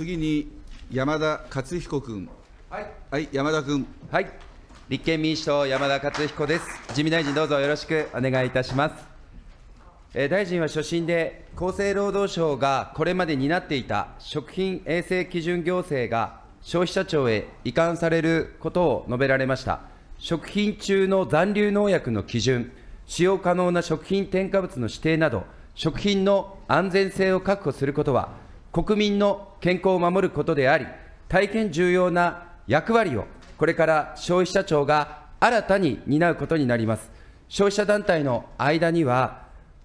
次に山田勝彦君。はい、はい、山田君。はい。立憲民主党山田勝彦です。自民大臣どうぞよろしくお願いいたします。えー、大臣は所信で厚生労働省がこれまで担っていた食品衛生基準行政が消費者庁へ移管されることを述べられました。食品中の残留農薬の基準、使用可能な食品添加物の指定など、食品の安全性を確保することは、国民の健康を守ることであり、大変重要な役割をこれから消費者庁が新たに担うことになります。消費者団体の間には、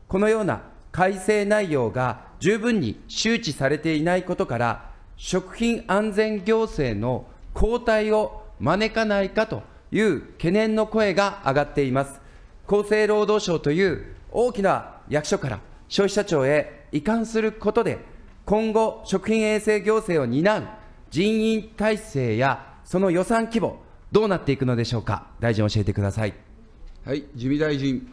このような改正内容が十分に周知されていないことから、食品安全行政の後退を招かないかという懸念の声が上がっています。厚生労働省という大きな役所から消費者庁へ移管することで、今後、食品衛生行政を担う人員体制やその予算規模、どうなっていくのでしょうか、大臣、教えてください。はい、自見大臣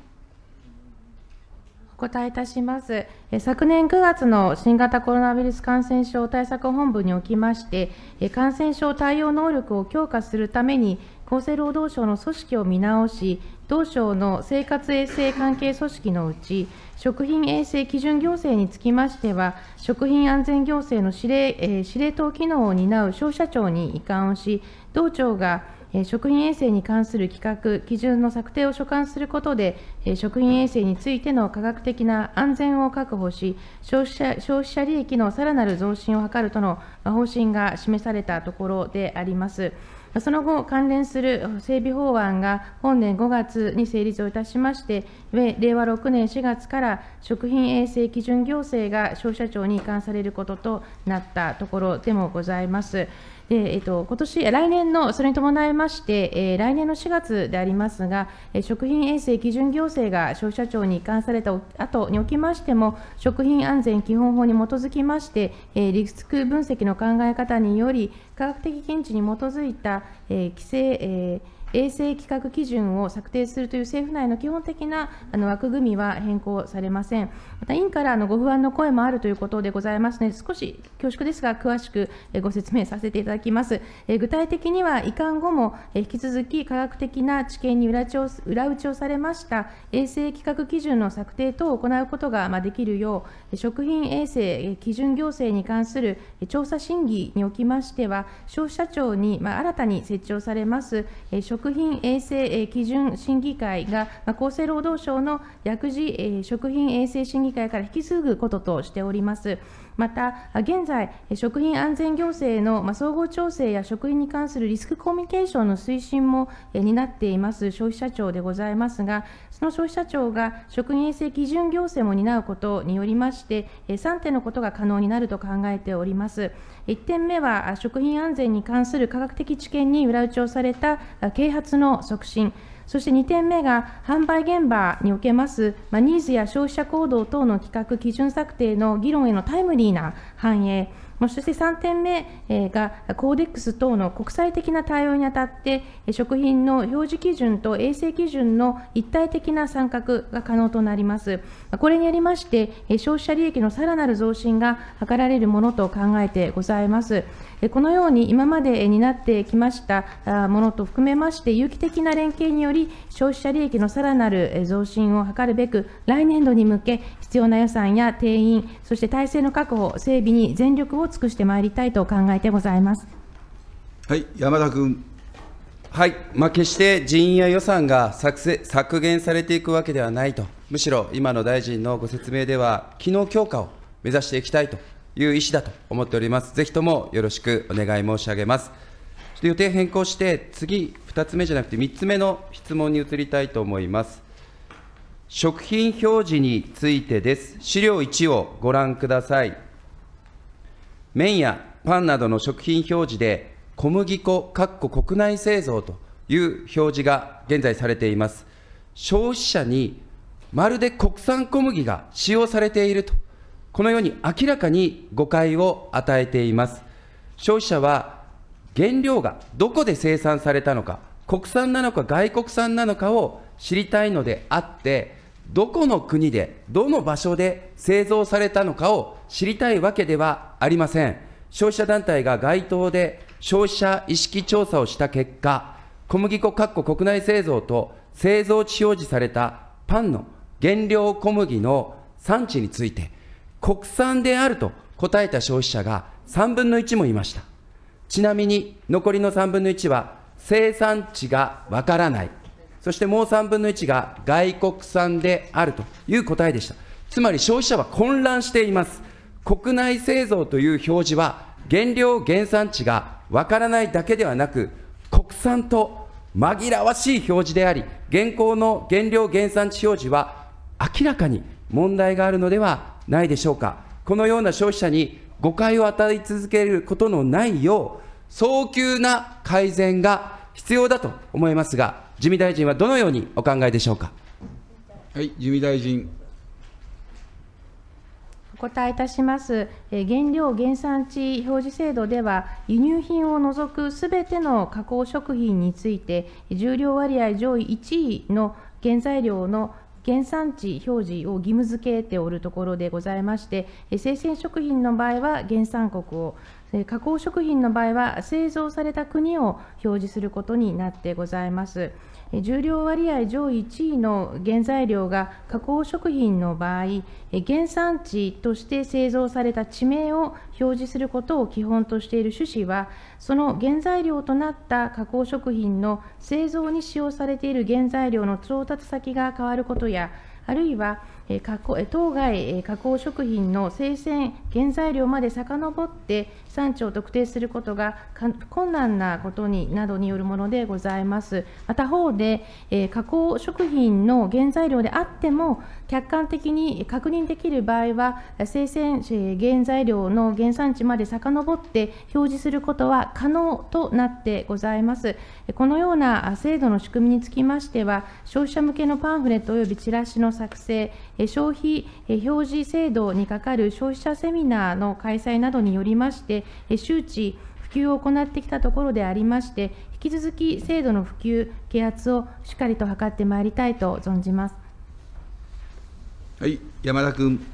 答えいたします。昨年9月の新型コロナウイルス感染症対策本部におきまして、感染症対応能力を強化するために、厚生労働省の組織を見直し、同省の生活衛生関係組織のうち、食品衛生基準行政につきましては、食品安全行政の司令,、え司令塔機能を担う消費者庁に移管をし、同庁が食品衛生に関する規格、基準の策定を所管することで、食品衛生についての科学的な安全を確保し、消費者消費者利益のさらなる増進を図るとの方針が示されたところであります。その後、関連する整備法案が本年5月に成立をいたしまして、令和6年4月から食品衛生基準行政が消費者庁に移管されることとなったところでもございます。でえっと、今年来年の、それに伴いまして、えー、来年の4月でありますが、え食品衛生基準行政が消費者庁に移管された後におきましても、食品安全基本法に基づきまして、えー、リスク分析の考え方により、科学的検知に基づいた、えー、規制、えー衛生規格基準を策定するという政府内の基本的なあの枠組みは変更されません。また委員からのご不安の声もあるということでございますので、少し恐縮ですが、詳しくご説明させていただきます。具体的には、移管後も引き続き科学的な知見に裏打ちをされました衛生規格基準の策定等を行うことができるよう、食品衛生基準行政に関する調査審議におきましては、消費者庁に新たに設置をされます食食品衛生基準審議会が、厚生労働省の薬事食品衛生審議会から引き継ぐこととしております。また現在食品安全行政の総合調整や食品に関するリスクコミュニケーションの推進も担っています消費者庁でございますがその消費者庁が食品衛生基準行政も担うことによりまして3点のことが可能になると考えております1点目は食品安全に関する科学的知見に裏打ちをされた啓発の促進そして2点目が、販売現場におけます、まあ、ニーズや消費者行動等の企画、基準策定の議論へのタイムリーな反映、そして3点目が、コーデックス等の国際的な対応にあたって、食品の表示基準と衛生基準の一体的な参画が可能となります。これによりまして、消費者利益のさらなる増進が図られるものと考えてございます。このように今まで担ってきましたものと含めまして有機的な連携により消費者利益のさらなる増進を図るべく来年度に向け必要な予算や定員そして体制の確保整備に全力を尽くしてまいりたいと考えてございます。はい山田君はい、まあ、決して人員や予算が削減されていくわけではないと、むしろ今の大臣のご説明では、機能強化を目指していきたいという意思だと思っております。ぜひともよろしくお願い申し上げます。ちょっと予定変更して、次、2つ目じゃなくて3つ目の質問に移りたいと思います。食品表示についてです。資料1をご覧ください。麺やパンなどの食品表示で、小麦粉、かっこ国内製造という表示が現在されています。消費者にまるで国産小麦が使用されているとこのように明らかに誤解を与えています。消費者は原料がどこで生産されたのか、国産なのか外国産なのかを知りたいのであって、どこの国で、どの場所で製造されたのかを知りたいわけではありません。消費者団体が街頭で消費者意識調査をした結果、小麦粉各弧国内製造と製造地表示されたパンの原料小麦の産地について、国産であると答えた消費者が3分の1もいました。ちなみに残りの3分の1は生産地がわからない。そしてもう3分の1が外国産であるという答えでした。つまり消費者は混乱しています。国内製造という表示は原料原産地がわからないだけではなく国産と紛らわしい表示であり現行の原料原産地表示は明らかに問題があるのではないでしょうか。このような消費者に誤解を与え続けることのないよう、早急な改善が必要だと思いますが、自民大臣はどのようにお考えでしょうか。はい、自民大臣。お答えいたします。原料原産地表示制度では、輸入品を除くすべての加工食品について、重量割合上位1位の原材料の原産地表示を義務付けておるところでございまして、生鮮食品の場合は原産国を加工食品の場合は製造された国を表示することになってございます重量割合上位1位の原材料が加工食品の場合原産地として製造された地名を表示することを基本としている趣旨はその原材料となった加工食品の製造に使用されている原材料の調達先が変わることやあるいは加工当該加工食品の生鮮原材料まで遡って産地を特定することが困難なことになどによるものでございますまた方で加工食品の原材料であっても客観的に確認できる場合は生鮮原材料の原産地まで遡って表示することは可能となってございますこのような制度の仕組みにつきましては消費者向けのパンフレット及びチラシの作成消費表示制度に係る消費者セミナーの開催などによりまして、周知、普及を行ってきたところでありまして、引き続き制度の普及、啓発をしっかりと図ってまいりたいと存じます。はい、山田君。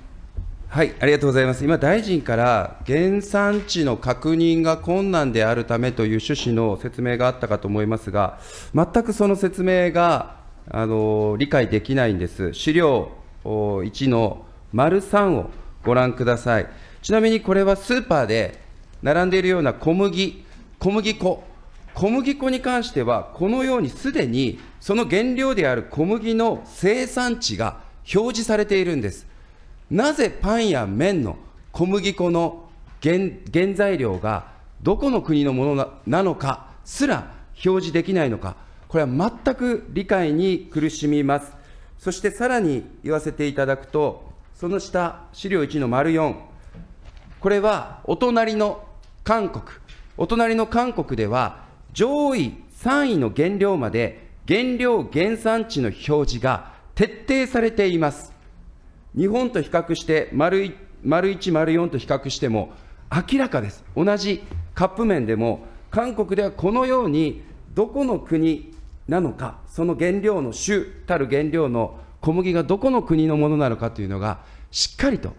はい、ありがとうございます。今、大臣から原産地の確認が困難であるためという趣旨の説明があったかと思いますが、全くその説明があの理解できないんです。資料1の丸三をご覧ください。ちなみにこれはスーパーで並んでいるような小麦、小麦粉、小麦粉に関しては、このようにすでにその原料である小麦の生産地が表示されているんです。なぜパンや麺の小麦粉の原原材料がどこの国のものなのかすら表示できないのか、これは全く理解に苦しみます。そしてさらに言わせていただくと、その下、資料1の丸4、これはお隣の韓国、お隣の韓国では、上位3位の原料まで原料原産地の表示が徹底されています。日本と比較して、丸1、丸4と比較しても、明らかです。同じカップ麺でも、韓国ではこのように、どこの国、なのか、その原料の種たる原料の小麦がどこの国のものなのかというのが、しっかりと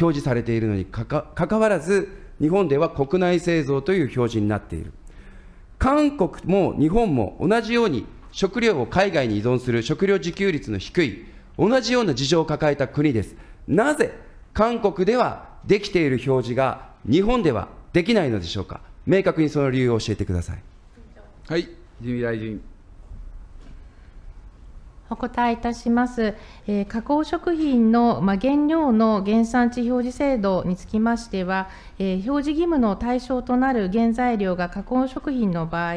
表示されているのにかかわらず、日本では国内製造という表示になっている。韓国も日本も同じように食料を海外に依存する食料自給率の低い、同じような事情を抱えた国です。なぜ韓国ではできている表示が日本ではできないのでしょうか。明確にその理由を教えてください。はい、自民大臣。お答えいたします、えー、加工食品の、ま原料の原産地表示制度につきましては、えー、表示義務の対象となる原材料が加工食品の場合、え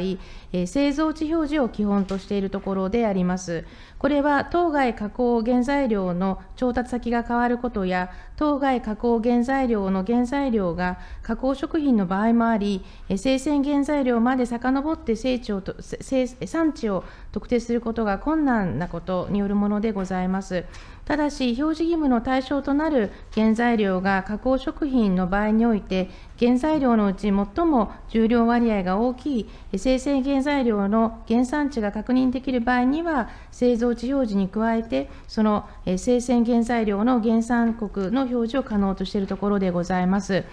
ー、製造地表示を基本としているところでありますこれは当該加工原材料の調達先が変わることや当該加工原材料の原材料が加工食品の場合もあり、えー、生鮮原材料まで遡って産地を特定することが困難なことことによるものでございます。ただし、表示義務の対象となる原材料が加工食品の場合において、原材料のうち最も重量割合が大きい生成原材料の原産地が確認できる場合には、製造地表示に加えて、その生鮮原材料の原産国の表示を可能としているところでございます。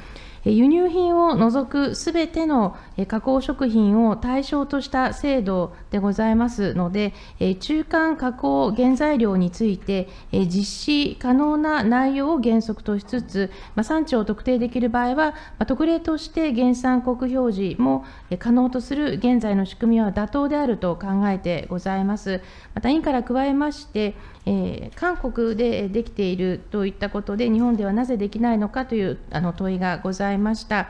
輸入品を除くすべての加工食品を対象とした制度でございますので、中間加工原材料について、実施可能な内容を原則としつつ、産地を特定できる場合は、特例として原産国表示も可能とする現在の仕組みは妥当であると考えてございます。また委員から加えまして、えー、韓国でできているといったことで日本ではなぜできないのかというあの問いがございました。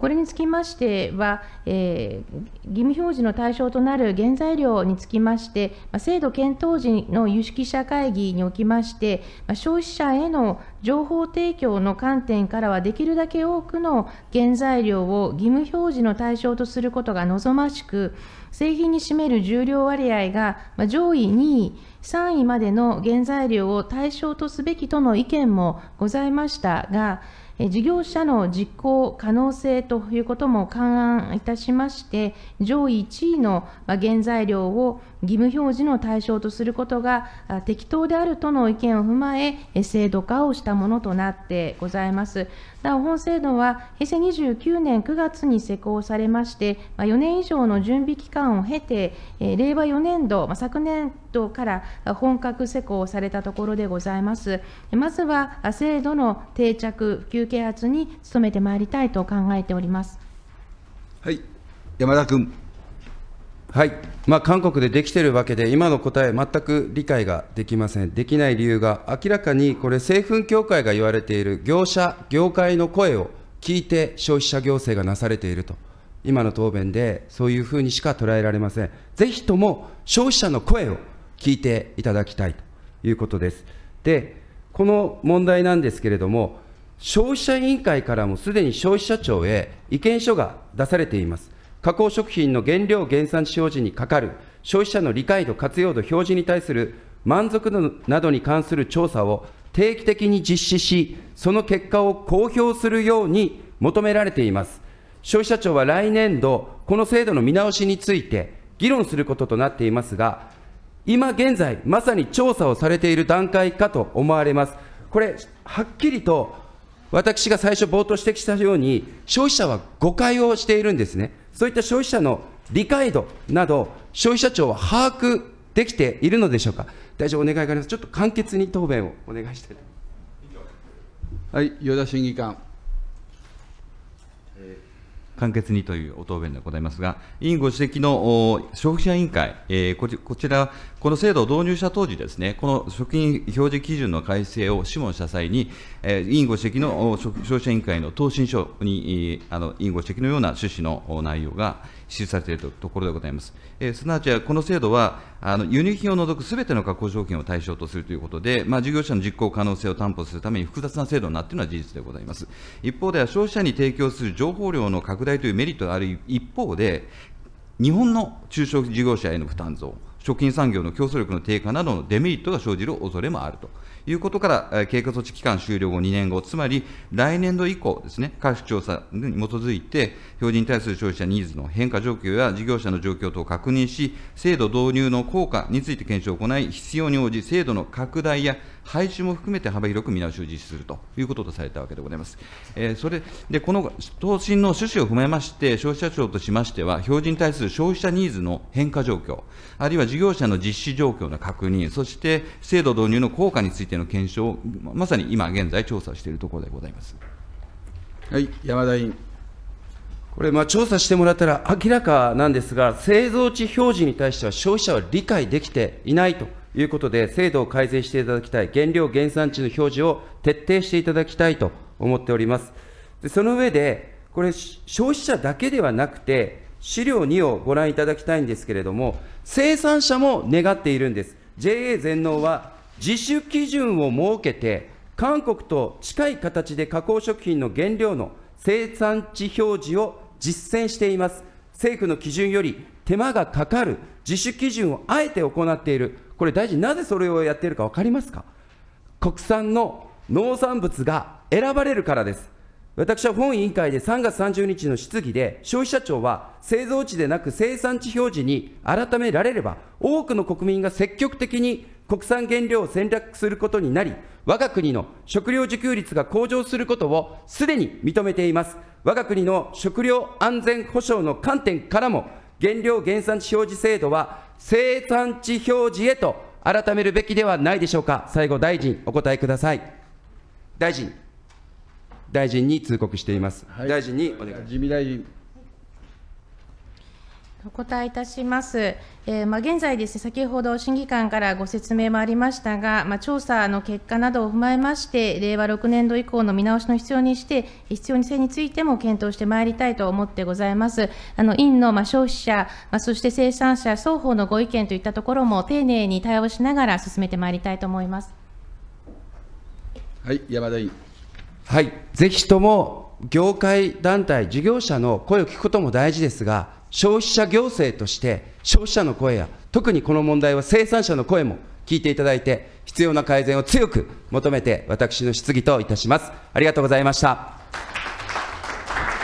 これにつきましては、えー、義務表示の対象となる原材料につきまして、まあ、制度検討時の有識者会議におきまして、まあ、消費者への情報提供の観点からは、できるだけ多くの原材料を義務表示の対象とすることが望ましく、製品に占める重量割合が上位2位、3位までの原材料を対象とすべきとの意見もございましたが、事業者の実行可能性ということも勘案いたしまして、上位1位の原材料を義務表示の対象とすることが適当であるとの意見を踏まえ、制度化をしたものとなってございます。なお、本制度は平成29年9月に施行されまして、4年以上の準備期間を経て、令和4年度、昨年度から本格施行されたところでございます。まずは制度の定着、普及啓発に努めてまいりたいと考えております。はい、山田君。はいまあ、韓国でできてるわけで、今の答え、全く理解ができません、できない理由が、明らかにこれ、製粉協会が言われている業者、業界の声を聞いて、消費者行政がなされていると、今の答弁で、そういうふうにしか捉えられません、ぜひとも消費者の声を聞いていただきたいということです。でこの問題なんですけれども、消費者委員会からもすでに消費者庁へ意見書が出されています。加工食品の原料原産使用時にかかる消費者の理解度、活用度、表示に対する満足度などに関する調査を定期的に実施し、その結果を公表するように求められています。消費者庁は来年度、この制度の見直しについて議論することとなっていますが、今現在、まさに調査をされている段階かと思われます。これ、はっきりと私が最初冒頭指摘したように、消費者は誤解をしているんですね。そういった消費者の理解度など、消費者庁は把握できているのでしょうか。大臣、お願いがあります。ちょっと簡潔に答弁をお願いしたいはい、与田審議官。簡潔にというお答弁でございますが、委員ご指摘の消費者委員会、こちら、この制度を導入した当時ですね、この食品表示基準の改正を諮問した際に、えー、委員ご指摘の消費者委員会の答申書に、あの委員ご指摘のような趣旨の内容が記出されているところでございます。えー、すなわち、この制度は、あの輸入品を除くすべての加工商品を対象とするということで、まあ、事業者の実行可能性を担保するために複雑な制度になっているのは事実でございます。一方では、消費者に提供する情報量の拡大というメリットがある一方で、日本の中小事業者への負担増、食品産業の競争力の低下などのデメリットが生じる恐れもあるということから、経過措置期間終了後2年後、つまり来年度以降ですね、各種調査に基づいて、標準に対する消費者ニーズの変化状況や事業者の状況等を確認し、制度導入の効果について検証を行い、必要に応じ、制度の拡大や廃止も含めて幅広く見直しを実施するということとされたわけでございます。えー、それで、この答申の趣旨を踏まえまして、消費者庁としましては、表示に対する消費者ニーズの変化状況、あるいは事業者の実施状況の確認、そして制度導入の効果についての検証を、まさに今現在、調査しているところでございます。はい、山田委員。これ、まあ、調査してもらったら明らかなんですが、製造地表示に対しては消費者は理解できていないということで、制度を改善していただきたい、原料原産地の表示を徹底していただきたいと思っております。でその上で、これ、消費者だけではなくて、資料2をご覧いただきたいんですけれども、生産者も願っているんです。JA 全農は自主基準を設けて、韓国と近い形で加工食品の原料の生産地表示を実践しています。政府の基準より手間がかかる自主基準をあえて行っている。これ大臣、なぜそれをやっているか分かりますか国産の農産物が選ばれるからです。私は本委員会で3月30日の質疑で、消費者庁は製造地でなく生産地表示に改められれば、多くの国民が積極的に国産原料を戦略することになり、我が国の食料自給率が向上することをすでに認めています。我が国の食料安全保障の観点からも、原料原産地表示制度は生産地表示へと改めるべきではないでしょうか。最後、大臣、お答えください。大臣、大臣に通告しています。はい、大臣にお願いします。お答えいたします。えー、まあ、現在ですね、先ほど審議官からご説明もありましたが、まあ、調査の結果などを踏まえまして、令和6年度以降の見直しの必要にして、必要性についても検討してまいりたいと思ってございます。あの委員のまあ、消費者、まそして生産者双方のご意見といったところも丁寧に対応しながら進めてまいりたいと思います。はい、山田委員。はい、ぜひとも業界団体、事業者の声を聞くことも大事ですが、消費者行政として消費者の声や特にこの問題は生産者の声も聞いていただいて必要な改善を強く求めて私の質疑といたしますありがとうございました